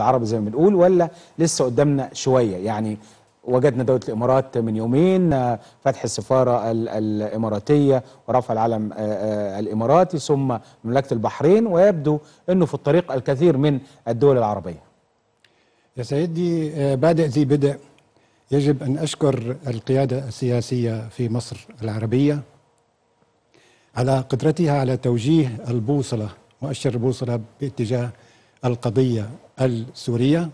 العربي زي ما بنقول ولا لسه قدامنا شويه يعني وجدنا دولة الإمارات من يومين آه، فتح السفارة الإماراتية ورفع العلم آه، آه، الإماراتي ثم مملكة البحرين ويبدو أنه في الطريق الكثير من الدول العربية يا سيدي بادئ ذي بدء يجب أن أشكر القيادة السياسية في مصر العربية على قدرتها على توجيه البوصلة مؤشر البوصلة باتجاه القضية السورية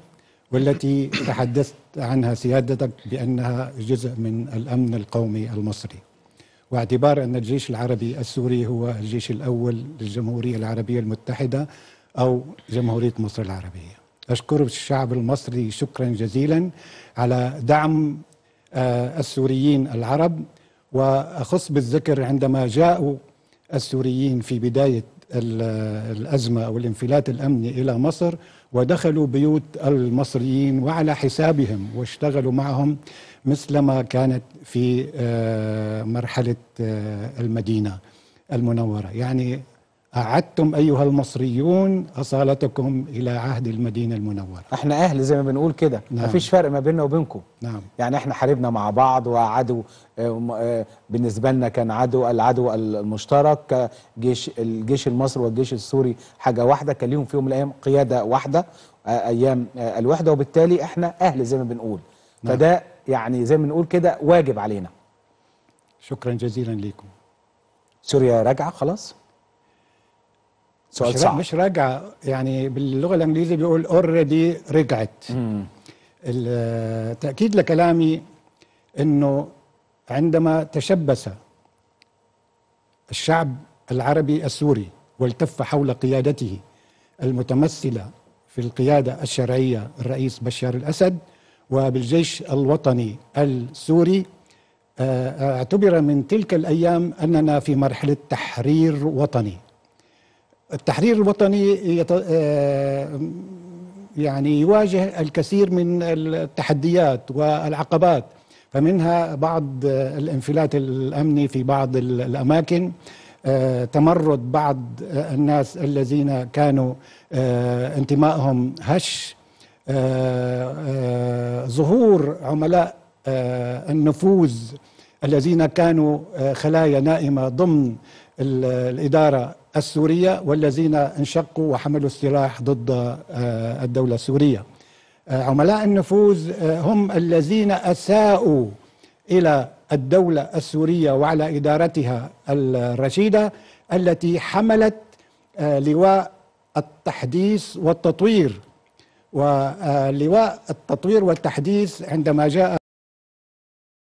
والتي تحدثت عنها سيادتك بأنها جزء من الأمن القومي المصري واعتبار أن الجيش العربي السوري هو الجيش الأول للجمهورية العربية المتحدة أو جمهورية مصر العربية أشكر الشعب المصري شكرا جزيلا على دعم آه، السوريين العرب وأخص بالذكر عندما جاءوا السوريين في بداية الأزمة أو الانفلات الأمني إلى مصر ودخلوا بيوت المصريين وعلى حسابهم واشتغلوا معهم مثلما كانت في آه، مرحلة آه، المدينة المنورة يعني أعدتم أيها المصريون أصالتكم إلى عهد المدينة المنورة احنا أهل زي ما بنقول كده نعم. مفيش فرق ما بيننا وبينكم نعم. يعني احنا حاربنا مع بعض وعدو آه، آه، بالنسبة لنا كان عدو العدو المشترك جيش الجيش المصري والجيش السوري حاجة واحدة كان ليهم في يوم من الأيام قيادة واحدة آه، أيام الوحدة وبالتالي احنا أهل زي ما بنقول نعم. فده يعني زي ما بنقول كده واجب علينا شكرا جزيلا لكم سوريا راجعة خلاص سؤال مش صعب مش راجعه يعني باللغه الانجليزيه بيقول اوريدي رجعت التاكيد لكلامي انه عندما تشبث الشعب العربي السوري والتف حول قيادته المتمثله في القياده الشرعيه الرئيس بشار الاسد وبالجيش الوطني السوري آه، آه، اعتبر من تلك الايام اننا في مرحله تحرير وطني التحرير الوطني يت... آه، يعني يواجه الكثير من التحديات والعقبات فمنها بعض الانفلات الامني في بعض الاماكن آه، تمرد بعض الناس الذين كانوا آه، انتمائهم هش ظهور عملاء النفوذ الذين كانوا خلايا نائمه ضمن الإدارة السورية والذين انشقوا وحملوا السلاح ضد آه، الدولة السورية آه، عملاء النفوذ آه، هم الذين أساءوا إلى الدولة السورية وعلى إدارتها الرشيدة التي حملت لواء التحديث والتطوير ولواء التطوير والتحديث عندما جاء